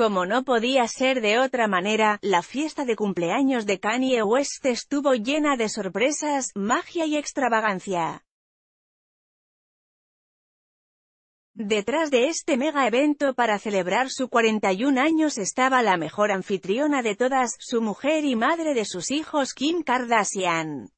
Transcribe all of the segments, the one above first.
Como no podía ser de otra manera, la fiesta de cumpleaños de Kanye West estuvo llena de sorpresas, magia y extravagancia. Detrás de este mega evento para celebrar su 41 años estaba la mejor anfitriona de todas, su mujer y madre de sus hijos Kim Kardashian.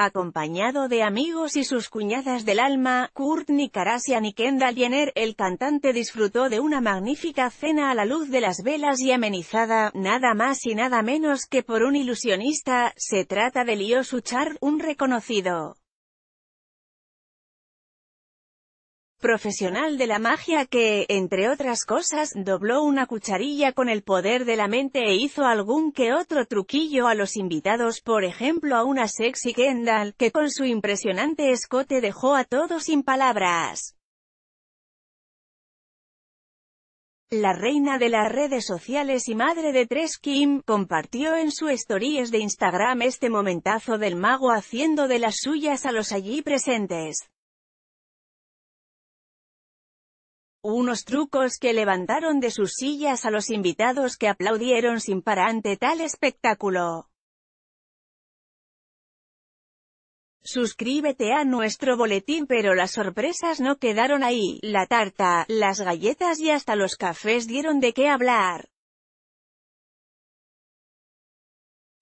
Acompañado de amigos y sus cuñadas del alma, ni Nicarasia ni Kendall Jenner, el cantante disfrutó de una magnífica cena a la luz de las velas y amenizada, nada más y nada menos que por un ilusionista, se trata de Leo Suchar, un reconocido profesional de la magia que, entre otras cosas, dobló una cucharilla con el poder de la mente e hizo algún que otro truquillo a los invitados, por ejemplo a una sexy Kendall, que con su impresionante escote dejó a todos sin palabras. La reina de las redes sociales y madre de tres Kim, compartió en su stories de Instagram este momentazo del mago haciendo de las suyas a los allí presentes. Unos trucos que levantaron de sus sillas a los invitados que aplaudieron sin parar ante tal espectáculo. Suscríbete a nuestro boletín pero las sorpresas no quedaron ahí, la tarta, las galletas y hasta los cafés dieron de qué hablar.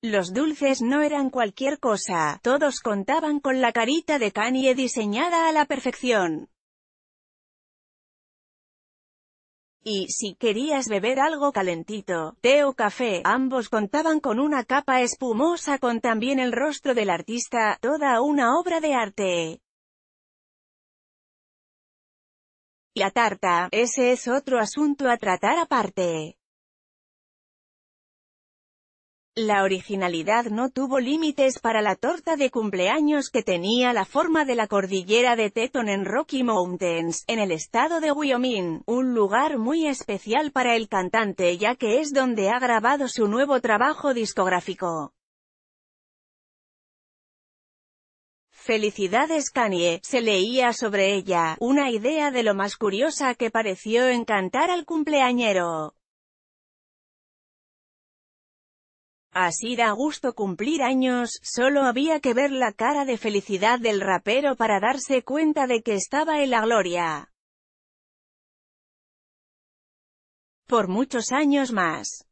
Los dulces no eran cualquier cosa, todos contaban con la carita de Kanye diseñada a la perfección. y, si querías beber algo calentito, té o café, ambos contaban con una capa espumosa con también el rostro del artista, toda una obra de arte. La tarta, ese es otro asunto a tratar aparte. La originalidad no tuvo límites para la torta de cumpleaños que tenía la forma de la cordillera de Teton en Rocky Mountains, en el estado de Wyoming, un lugar muy especial para el cantante ya que es donde ha grabado su nuevo trabajo discográfico. Felicidades Kanye, se leía sobre ella, una idea de lo más curiosa que pareció encantar al cumpleañero. Así da gusto cumplir años, solo había que ver la cara de felicidad del rapero para darse cuenta de que estaba en la gloria. Por muchos años más.